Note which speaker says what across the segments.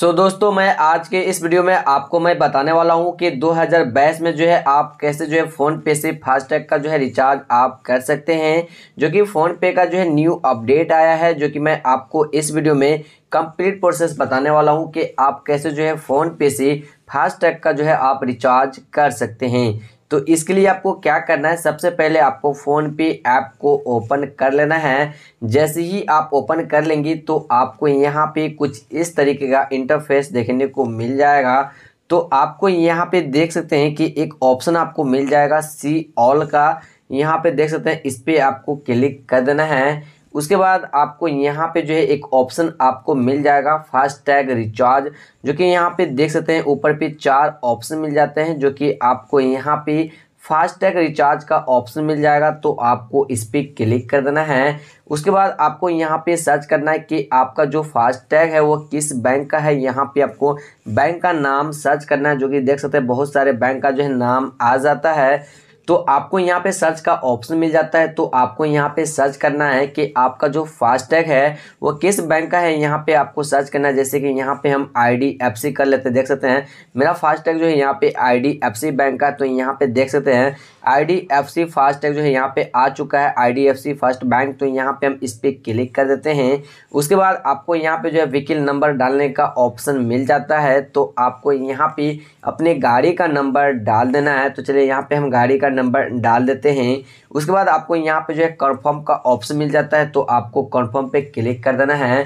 Speaker 1: सो so, दोस्तों मैं आज के इस वीडियो में आपको मैं बताने वाला हूं कि 2022 में जो है आप कैसे जो है फ़ोन पे से फास्टैग का जो है रिचार्ज आप कर सकते हैं जो कि फ़ोन पे का जो है न्यू अपडेट आया है जो कि मैं आपको इस वीडियो में कंप्लीट प्रोसेस बताने वाला हूं कि आप कैसे जो है फ़ोन पे से फास्टैग का जो है आप रिचार्ज कर सकते हैं तो इसके लिए आपको क्या करना है सबसे पहले आपको फ़ोन पे ऐप को ओपन कर लेना है जैसे ही आप ओपन कर लेंगी तो आपको यहाँ पे कुछ इस तरीके का इंटरफेस देखने को मिल जाएगा तो आपको यहाँ पे देख सकते हैं कि एक ऑप्शन आपको मिल जाएगा सी ऑल का यहाँ पे देख सकते हैं इस पर आपको क्लिक कर देना है उसके बाद आपको यहाँ पे जो है एक ऑप्शन आपको मिल जाएगा फास्ट टैग रिचार्ज जो कि यहाँ पे देख सकते हैं ऊपर पे चार ऑप्शन मिल जाते हैं जो कि आपको यहाँ पे फास्ट टैग रिचार्ज का ऑप्शन मिल जाएगा तो आपको इस पर क्लिक कर देना है उसके बाद आपको यहाँ पे सर्च करना है कि आपका जो फास्ट टैग है वो किस बैंक का है यहाँ पे आपको बैंक का नाम सर्च करना है जो कि देख सकते हैं बहुत सारे बैंक का जो है नाम आ जाता है तो आपको यहाँ पे सर्च का ऑप्शन मिल जाता है तो आपको यहाँ पे सर्च करना है कि आपका जो फास्टैग है वो किस बैंक का है यहाँ पे आपको सर्च करना है जैसे कि यहाँ पे हम सी कर लेते हैं देख सकते हैं मेरा फास्टैग जो है यहाँ पे सी बैंक का तो यहाँ पे देख सकते हैं आईडीएफसी फास्टैग जो है यहाँ पे आ चुका है सी फर्स्ट बैंक तो यहाँ पे हम इस पर क्लिक कर देते हैं उसके बाद आपको यहाँ पे जो है व्हीकिल नंबर डालने का ऑप्शन मिल जाता है तो आपको यहाँ पे अपने गाड़ी का नंबर डाल देना है तो चलिए यहाँ पे हम गाड़ी का नंबर डाल देते हैं उसके बाद आपको यहाँ पे जो है कन्फर्म का ऑप्शन मिल जाता है तो आपको कन्फर्म पे क्लिक कर देना है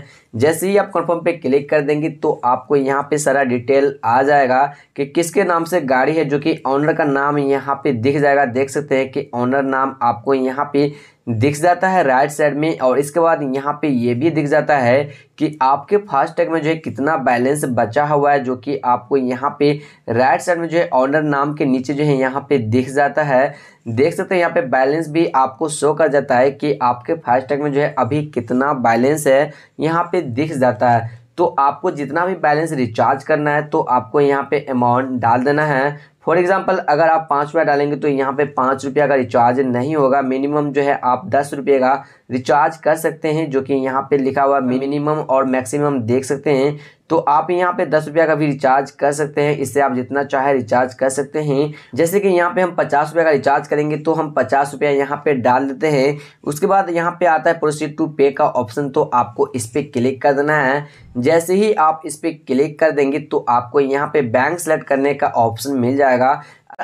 Speaker 1: जैसे ही आप कन्फर्म पे क्लिक कर देंगे तो आपको यहाँ पे सारा डिटेल आ जाएगा कि किसके नाम से गाड़ी है जो कि ऑनर का नाम यहाँ पे दिख जाएगा देख सकते हैं कि ऑनर नाम आपको यहाँ पे दिख जाता है राइट साइड में और इसके बाद यहाँ पे ये भी दिख जाता है कि आपके फास्टैग में जो है कितना बैलेंस बचा हुआ है जो कि आपको यहाँ पे राइट साइड में जो है ऑनर नाम के नीचे जो है यहाँ पे दिख जाता है देख सकते हैं यहाँ पे बैलेंस भी आपको शो कर जाता है कि आपके फास्टैग में जो है अभी कितना बैलेंस है यहाँ पर दिख जाता है तो आपको जितना भी बैलेंस रिचार्ज करना है तो आपको यहाँ पे अमाउंट डाल देना है फॉर एग्ज़ाम्पल अगर आप पाँच रुपया डालेंगे तो यहाँ पे पाँच रुपया का रिचार्ज नहीं होगा मिनिमम जो है आप दस रुपये का रिचार्ज कर सकते हैं जो कि यहाँ पे लिखा हुआ मिनिमम और मैक्सिमम देख सकते हैं तो आप यहाँ पे दस रुपया का भी रिचार्ज कर सकते हैं इससे आप जितना चाहे रिचार्ज कर सकते हैं जैसे कि यहाँ पे हम पचास रुपये का रिचार्ज करेंगे तो हम पचास रुपया यहाँ पे डाल देते हैं उसके बाद यहाँ पे आता है प्रोसीड टू पे का ऑप्शन तो आपको इस पर क्लिक कर देना है जैसे ही आप इस पर क्लिक कर देंगे तो आपको यहाँ पे बैंक सेलेक्ट करने का ऑप्शन मिल जाएगा जाएगा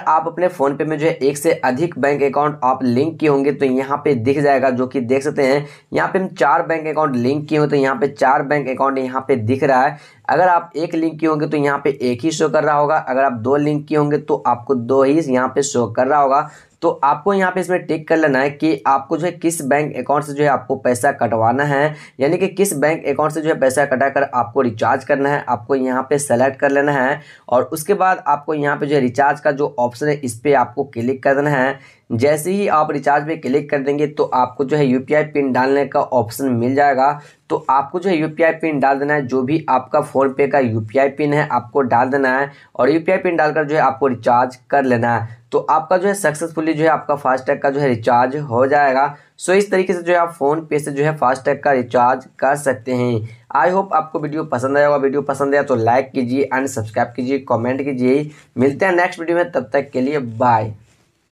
Speaker 1: आप अपने फ़ोन पे में जो है एक से अधिक बैंक अकाउंट आप लिंक किए होंगे तो यहाँ पे दिख जाएगा जो कि देख सकते हैं यहाँ पे हम चार बैंक अकाउंट लिंक किए हो तो यहाँ पे चार बैंक अकाउंट यहाँ पे दिख रहा है अगर आप एक लिंक किए होंगे तो यहाँ पे एक ही शो कर रहा होगा अगर आप दो लिंक किए होंगे तो आपको दो ही यहाँ पे शो कर रहा होगा तो आपको यहाँ पे इसमें टिक कर लेना है कि आपको जो है किस बैंक अकाउंट से जो है आपको पैसा कटवाना है यानी कि किस बैंक अकाउंट से जो है पैसा कटा कर आपको रिचार्ज करना है आपको यहाँ पे सेलेक्ट कर लेना है और उसके बाद आपको यहाँ पे जो है रिचार्ज का जो ऑप्शन है इस पर आपको क्लिक करना है जैसे ही आप रिचार्ज पे क्लिक कर देंगे तो आपको जो है यू पिन डालने का ऑप्शन मिल जाएगा तो आपको जो है यू पिन डाल देना है जो भी आपका फ़ोनपे का यू पिन है आपको डाल देना है और यू पिन डालकर जो है आपको रिचार्ज कर लेना है तो आपका जो है सक्सेसफुली जो है आपका फास्टैग का जो है रिचार्ज हो जाएगा सो इस तरीके से जो है आप फ़ोन पे से जो है फास्टैग का रिचार्ज कर सकते हैं आई होप आपको वीडियो पसंद आया होगा वीडियो पसंद आया तो लाइक कीजिए एंड सब्सक्राइब कीजिए कमेंट कीजिए मिलते हैं नेक्स्ट वीडियो में तब तक के लिए बाय